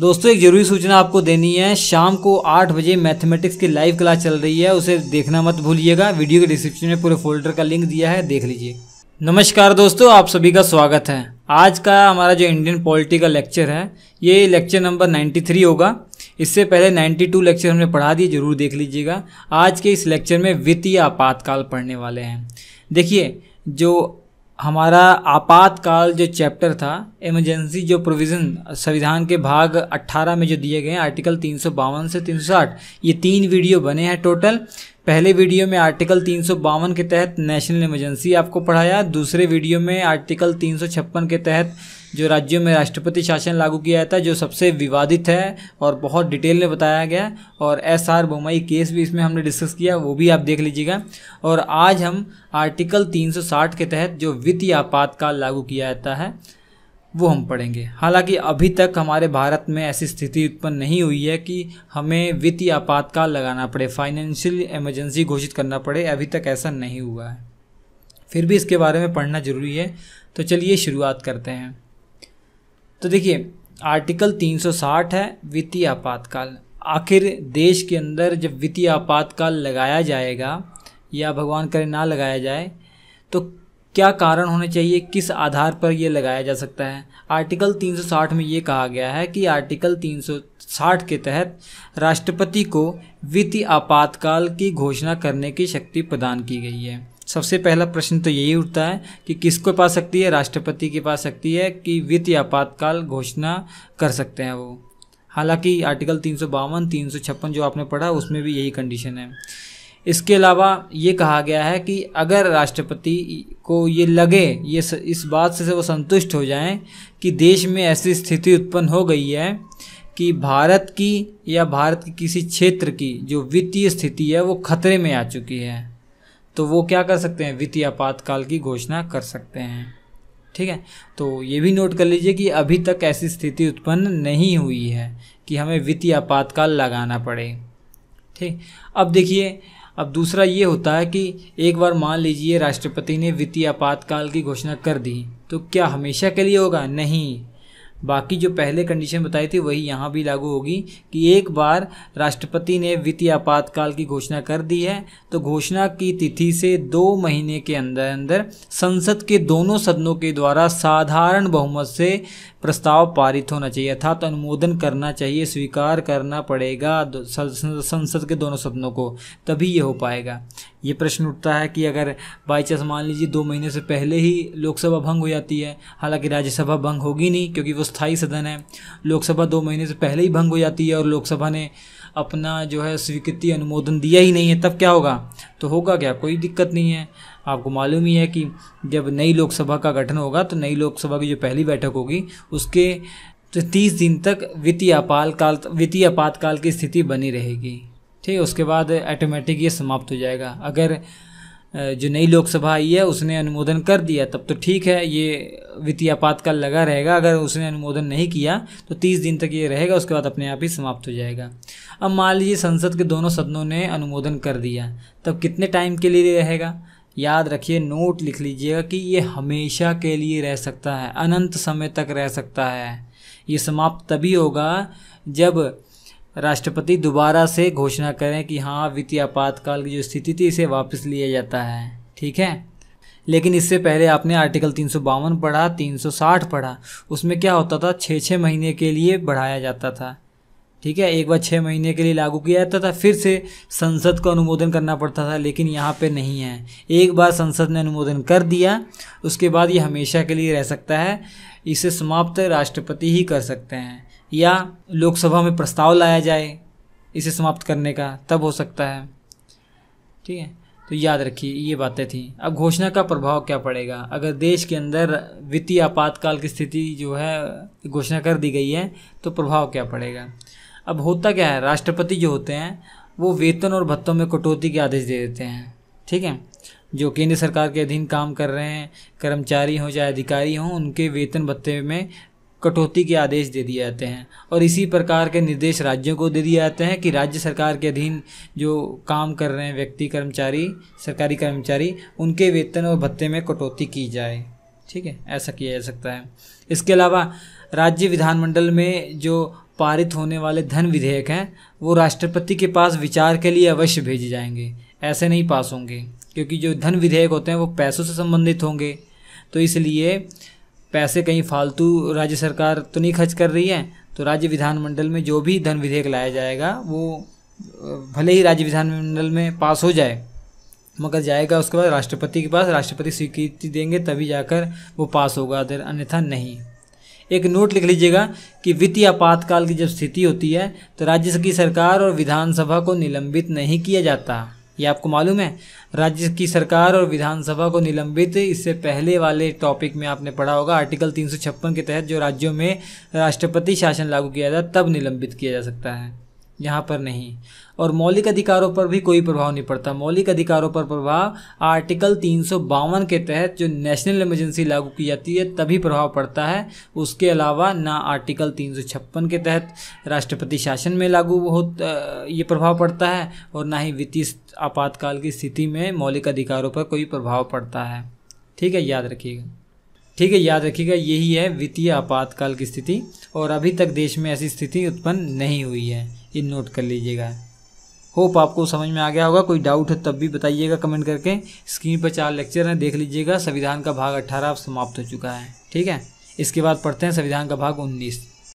दोस्तों एक ज़रूरी सूचना आपको देनी है शाम को आठ बजे मैथमेटिक्स की लाइव क्लास चल रही है उसे देखना मत भूलिएगा वीडियो के डिस्क्रिप्शन में पूरे फोल्डर का लिंक दिया है देख लीजिए नमस्कार दोस्तों आप सभी का स्वागत है आज का हमारा जो इंडियन पॉलिटी का लेक्चर है ये लेक्चर नंबर 93 होगा इससे पहले 92 लेक्चर हमने पढ़ा दिए जरूर देख लीजिएगा आज के इस लेक्चर में वित्तीय आपातकाल पढ़ने वाले हैं देखिए जो हमारा आपातकाल जो चैप्टर था इमरजेंसी जो प्रोविज़न संविधान के भाग 18 में जो दिए गए हैं आर्टिकल तीन से तीन ये तीन वीडियो बने हैं टोटल पहले वीडियो में आर्टिकल तीन के तहत नेशनल इमरजेंसी आपको पढ़ाया दूसरे वीडियो में आर्टिकल तीन के तहत जो राज्यों में राष्ट्रपति शासन लागू किया जाता है जो सबसे विवादित है और बहुत डिटेल में बताया गया और एस आर बोमई केस भी इसमें हमने डिस्कस किया वो भी आप देख लीजिएगा और आज हम आर्टिकल 360 के तहत जो वित्तीय आपातकाल लागू किया जाता है वो हम पढ़ेंगे हालांकि अभी तक हमारे भारत में ऐसी स्थिति उत्पन्न नहीं हुई है कि हमें वित्तीय आपातकाल लगाना पड़े फाइनेंशियल इमरजेंसी घोषित करना पड़े अभी तक ऐसा नहीं हुआ है फिर भी इसके बारे में पढ़ना ज़रूरी है तो चलिए शुरुआत करते हैं तो देखिए आर्टिकल 360 है वित्तीय आपातकाल आखिर देश के अंदर जब वित्तीय आपातकाल लगाया जाएगा या भगवान करे ना लगाया जाए तो क्या कारण होने चाहिए किस आधार पर यह लगाया जा सकता है आर्टिकल 360 में ये कहा गया है कि आर्टिकल 360 के तहत राष्ट्रपति को वित्तीय आपातकाल की घोषणा करने की शक्ति प्रदान की गई है सबसे पहला प्रश्न तो यही उठता है कि किसको पा सकती है राष्ट्रपति के पास सकती है कि वित्त या आपातकाल घोषणा कर सकते हैं वो हालांकि आर्टिकल तीन सौ बावन तीन सौ छप्पन जो आपने पढ़ा उसमें भी यही कंडीशन है इसके अलावा ये कहा गया है कि अगर राष्ट्रपति को ये लगे ये इस बात से वो संतुष्ट हो जाए कि देश में ऐसी स्थिति उत्पन्न हो गई है कि भारत की या भारत के किसी क्षेत्र की जो वित्तीय स्थिति है वो खतरे में आ चुकी है तो वो क्या कर सकते हैं वित्तीय आपातकाल की घोषणा कर सकते हैं ठीक है तो ये भी नोट कर लीजिए कि अभी तक ऐसी स्थिति उत्पन्न नहीं हुई है कि हमें वित्तीय आपातकाल लगाना पड़े ठीक अब देखिए अब दूसरा ये होता है कि एक बार मान लीजिए राष्ट्रपति ने वित्तीय आपातकाल की घोषणा कर दी तो क्या हमेशा के लिए होगा नहीं बाकी जो पहले कंडीशन बताई थी वही यहाँ भी लागू होगी कि एक बार राष्ट्रपति ने वित्तीय आपातकाल की घोषणा कर दी है तो घोषणा की तिथि से दो महीने के अंदर अंदर संसद के दोनों सदनों के द्वारा साधारण बहुमत से प्रस्ताव पारित होना चाहिए अर्थात अनुमोदन करना चाहिए स्वीकार करना पड़ेगा संसद के दोनों सदनों को तभी ये हो पाएगा ये प्रश्न उठता है कि अगर बाई चांस मान लीजिए दो महीने से पहले ही लोकसभा भंग हो जाती है हालांकि राज्यसभा भंग होगी नहीं क्योंकि वो स्थायी सदन है लोकसभा दो महीने से पहले ही भंग हो जाती है और लोकसभा ने अपना जो है स्वीकृति अनुमोदन दिया ही नहीं है तब क्या होगा तो होगा क्या कोई दिक्कत नहीं है आपको मालूम ही है कि जब नई लोकसभा का गठन होगा तो नई लोकसभा की जो पहली बैठक होगी उसके तीस दिन तक वित्तीय आपातकाल वित्तीय आपातकाल की स्थिति बनी रहेगी ठीक है उसके बाद ऑटोमेटिक ये समाप्त हो जाएगा अगर जो नई लोकसभा आई है उसने अनुमोदन कर दिया तब तो ठीक है ये वित्तीय आपातकाल लगा रहेगा अगर उसने अनुमोदन नहीं किया तो तीस दिन तक ये रहेगा उसके बाद अपने आप ही समाप्त हो जाएगा अब मान लीजिए संसद के दोनों सदनों ने अनुमोदन कर दिया तब कितने टाइम के लिए रहेगा याद रखिए नोट लिख लीजिएगा कि ये हमेशा के लिए रह सकता है अनंत समय तक रह सकता है ये समाप्त तभी होगा जब राष्ट्रपति दोबारा से घोषणा करें कि हाँ वित्तीय आपातकाल की जो स्थिति थी इसे वापस लिया जाता है ठीक है लेकिन इससे पहले आपने आर्टिकल तीन पढ़ा 360 पढ़ा उसमें क्या होता था छः छः महीने के लिए बढ़ाया जाता था ठीक है एक बार छः महीने के लिए लागू किया जाता था फिर से संसद को अनुमोदन करना पड़ता था लेकिन यहाँ पे नहीं है एक बार संसद ने अनुमोदन कर दिया उसके बाद ये हमेशा के लिए रह सकता है इसे समाप्त राष्ट्रपति ही कर सकते हैं या लोकसभा में प्रस्ताव लाया जाए इसे समाप्त करने का तब हो सकता है ठीक है तो याद रखिए ये बातें थी अब घोषणा का प्रभाव क्या पड़ेगा अगर देश के अंदर वित्तीय आपातकाल की स्थिति जो है घोषणा कर दी गई है तो प्रभाव क्या पड़ेगा अब होता क्या है राष्ट्रपति जो होते हैं वो वेतन और भत्तों में कटौती के आदेश दे देते हैं ठीक है जो केंद्र सरकार के अधीन काम कर रहे हैं कर्मचारी हों चाहे अधिकारी हों उनके वेतन भत्ते में कटौती के आदेश दे दिए जाते हैं और इसी प्रकार के निर्देश राज्यों को दे दिए जाते हैं कि राज्य सरकार के अधीन जो काम कर रहे हैं व्यक्ति कर्मचारी सरकारी कर्मचारी उनके वेतन और भत्ते में कटौती की जाए ठीक है ऐसा किया जा सकता है इसके अलावा राज्य विधानमंडल में जो पारित होने वाले धन विधेयक हैं वो राष्ट्रपति के पास विचार के लिए अवश्य भेजे जाएंगे ऐसे नहीं पास होंगे क्योंकि जो धन विधेयक होते हैं वो पैसों से संबंधित होंगे तो इसलिए पैसे कहीं फालतू राज्य सरकार तो नहीं खर्च कर रही है तो राज्य विधानमंडल में जो भी धन विधेयक लाया जाएगा वो भले ही राज्य विधानमंडल में पास हो जाए मगर जाएगा उसके बाद राष्ट्रपति के पास राष्ट्रपति स्वीकृति देंगे तभी जाकर वो पास होगा अदर अन्यथा नहीं एक नोट लिख लीजिएगा कि वित्तीय आपातकाल की जब स्थिति होती है तो राज्य की सरकार और विधानसभा को निलंबित नहीं किया जाता ये आपको मालूम है राज्य की सरकार और विधानसभा को निलंबित इससे पहले वाले टॉपिक में आपने पढ़ा होगा आर्टिकल तीन के तहत जो राज्यों में राष्ट्रपति शासन लागू किया जाए तब निलंबित किया जा सकता है यहाँ पर नहीं और मौलिक अधिकारों पर भी कोई प्रभाव नहीं पड़ता मौलिक अधिकारों पर प्रभाव आर्टिकल तीन के तहत जो नेशनल इमरजेंसी लागू की जाती है तभी प्रभाव पड़ता है उसके अलावा ना आर्टिकल तीन के तहत राष्ट्रपति शासन में लागू हो ये प्रभाव पड़ता है और ना ही वित्तीय आपातकाल की स्थिति में मौलिक अधिकारों पर कोई प्रभाव पड़ता है ठीक है याद रखिएगा ठीक है याद रखिएगा यही है वित्तीय आपातकाल की स्थिति और अभी तक देश में ऐसी स्थिति उत्पन्न नहीं हुई है ये नोट कर लीजिएगा होप आपको समझ में आ गया होगा कोई डाउट है तब भी बताइएगा कमेंट करके स्क्रीन पर चार लेक्चर हैं देख लीजिएगा संविधान का भाग अट्ठारह समाप्त हो चुका है ठीक है इसके बाद पढ़ते हैं संविधान का भाग उन्नीस